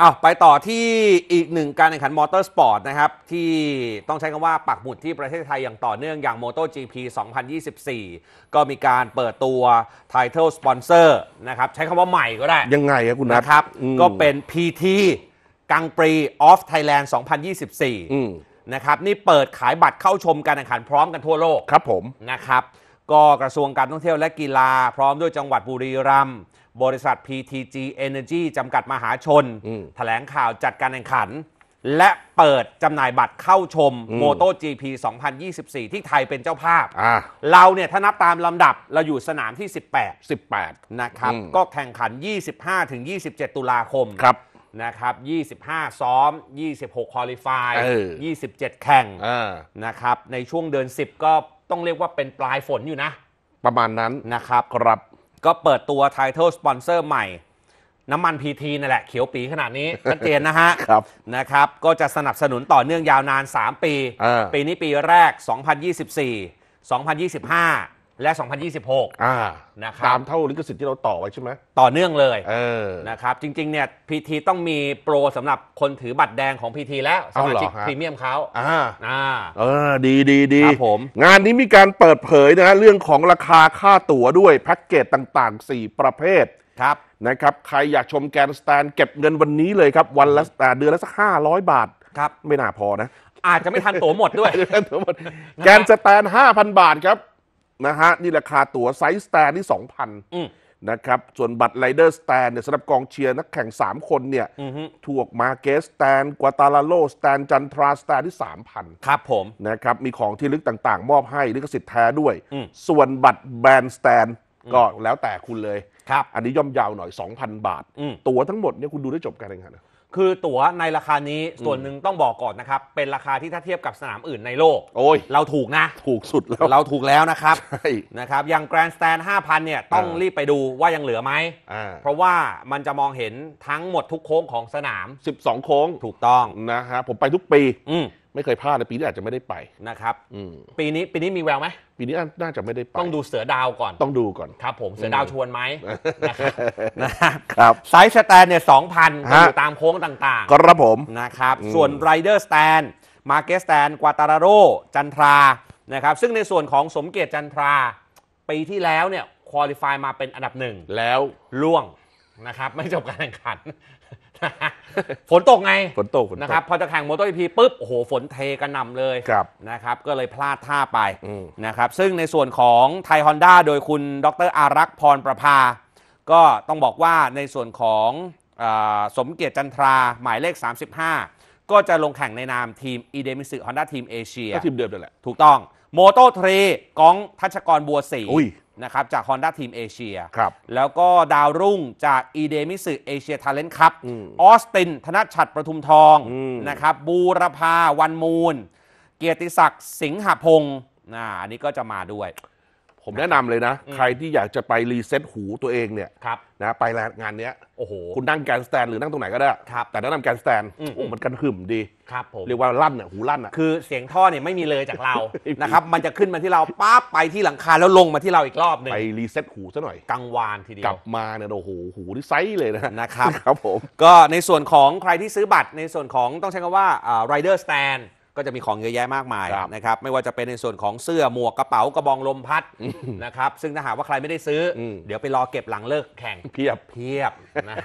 อ้าวไปต่อที่อีกหนึ่งการแข่งขันมอเตอร์สปอร์ตนะครับที่ต้องใช้คำว่าปักหมุดที่ประเทศไทยอย่างต่อเนื่องอย่าง MotoGP 2024 ก็มีการเปิดตัว Title Sponsor นะครับใช้คำว่าใหม่ก็ได้ ยังไงครับคุณนะครับ ก็เป็น PT กังปรีออฟไทยแลนด์2024นะครับนี่เปิดขายบัตรเข้าชมการแข่งขันพร้อมกันทั่วโลก ครับผมนะครับก็กระทรวงการท่องเที่ยวและกีฬาพร้อมด้วยจังหวัดบุรีรัมย์บริษัท PTG Energy จำกัดมหาชนถแถลงข่าวจัดการแข่งขัน และเปิดจำหน่ายบัตรเข้าชม Moto GP 2024 ที่ไทยเป็นเจ้าภาพ เราเนี่ยถ้านับตามลำดับเราอยู่สนามที่ 18 18 นะครับ ก็แข่งขัน 25ถึง27 ตุลาคม ครับ นะครับ 25 ซ้อม 26 คอลิฟายล์27 แข่งนะครับ ในช่วงเดือน10 ก็ต้องเรียกว่าเป็นปลายฝนอยู่นะ ประมาณนั้นนะครับครับก็เปิดตัวไทเทลสปอนเซอร์ใหม่ น้ำมันพีทีนั่นแหละ เขียวปีขนาดนี้ชัดเจนนะฮะครับนะครับ ก็จะสนับสนุนต่อเนื่องยาวนาน 3 ปีปีนี้ปีแรก2024 2025และ 2026 อ่านะครัตามเท่าลิขสิทธิ์ที่เราต่อไว้ใช่ไหมต่อเนื่องเลย เออนะครับจริงๆเนี่ยพีทีต้องมีโปรสำหรับคนถือบัตรแดงของพีทีแล้วสมาหรชิกพรีเมียมเขาอ่าอ่าเออดีดีดีครับผมงานนี้มีการเปิดเผยนะฮะเรื่องของราคาค่าตั๋วด้วยแพ็กเกจต่างๆ 4 ประเภทครับนะครับ ใครอยากชมแกนสแตนเก็บเงินวันนี้เลยครับ วันละเดือนละสักห้าร้อยบาทครับไม่น่าพอนะ อาจจะไม่ทันตั๋วหมดด้วยแกนสแตนห้าพันบาทครับนะฮะนี่ราคาตั๋วไซส์สแตนที่สองพันนะครับ ส่วนบัตรไรเดอร์สแตนเนี่ยสำหรับกองเชียร์นักแข่ง 3 คนเนี่ยถูกมาเกสสแตนกัวตาลาโลสแตนจันทราสแตนที่ 3,000ครับผม นะครับ มีของที่ลึกต่างๆ มอบให้ลิขสิทธิ์แท้ด้วยส่วนบัตรแบรนด์สแตน ก็แล้วแต่คุณเลยครับอันนี้ย่อมยาวหน่อย 2,000 บาท ตั๋วทั้งหมดเนี่ยคุณดูได้จบการแข่งขันนะคือตั๋วในราคานี้ส่วนหนึ่งต้องบอกก่อนนะครับ เป็นราคาที่ถ้าเทียบกับสนามอื่นในโลกโอ้ยเราถูกนะ ถูกสุดแล้ว เราถูกแล้วนะครับใช่นะครับอย่างแกรนด์สแตนาพันเนี่ยต้องอรีบไปดูว่ายังเหลือไหมอ่าเพราะว่ามันจะมองเห็นทั้งหมดทุกโค้งของสนามสิบสองโค้งถูกต้องนะฮะผมไปทุกปีอืไม่เคยพลาดในปีนี้อาจจะไม่ได้ไปนะครับอืปีนี้ปีนี้มีแววไหมีนี้น่าจะไม่ได้ไปต้องดูเสือดาวก่อนต้องดูก่อน ครับผมเสือดาวชวนไหมนะครับไซส์สแตนเนี่ยสองพันอยู่ตามโค้งต่างๆครับผม นะครับ ส่วนไรเดอร์สแตนมาเกสแตนกวาตาราโรจันทรานะครับซึ่งในส่วนของสมเกตจันทรา ปีที่แล้วเนี่ยคุริฟายมาเป็นอันดับหนึ่งแล้วล่วงนะครับ ไม่จบการแข่งขัน ฝนตกไงฝนตกนะครับพอจะแข่งมอเตอร์ีพีปุ๊บ โอ้โหฝนเทกระหน่ำเลย ครับ นะครับ ก็เลยพลาดท่าไป นะครับ ซึ่งในส่วนของไทยฮอนด้าโดยคุณดรอารักษ์พรประภา ก็ต้องบอกว่าในส่วนของอสมเกียรติจันทราหมายเลข 35 ก็จะลงแข่งในนามทีมอีเดมิสึฮอนด้าทีมเอเชียก็ทีมเดิมนั่นแหละถูกต้อง โมโตทรีกองทัชกรบัวศรีอุ้ยนะครับจาก Honda Team a s ี a ครับ แล้วก็ดาวรุ่งจาก e d e m i s ช Asia Talent Cup ออสตินธนชัดประทุมทองอนะครับบูรพาวันมูลเกียรติศักดิ์สิงหพงศ์นะอันนี้ก็จะมาด้วยผมแนะนำเลยนะ ใครที่อยากจะไปรีเซ็ตหูตัวเองเนี่ยนะไปงานเนี้ยโอ้โหคุณนั่งแกนสแตนหรือนั่งตรงไหนก็ได้ ครับ แต่แนะนำแกนสแตนอโอ้มันกันหึ่มดีครับผมเรียกว่าลั่นอ่ะหูลั่นอ่ะคือเสียงท่อเนี่ยไม่มีเลยจากเรา นะครับ มันจะขึ้นมาที่เราป้าบไปที่หลังคาแล้วลงมาที่เราอีกรอบหนึ่งไปรีเซ็ตหูซะหน่อย กังวานทีเดียวกลับมาเนี่ยโอ้โหหูที่ไซส์เลยนะนะครับครับผมก็ในส่วนของใครที่ซื้อบัตรในส่วนของต้องใช้คำว่าไรเดอร์สแตนก็จะมีของเยอะแยะมากมายนะครับ ไม่ว่าจะเป็นในส่วนของเสื้อหมวกกระเป๋า กระบองลมพัดนะครับซึ่งถ้าหากว่าใครไม่ได้ซื้อ เดี๋ยวไปรอเก็บหลังเลิกแข่งเพียบเพียบนะ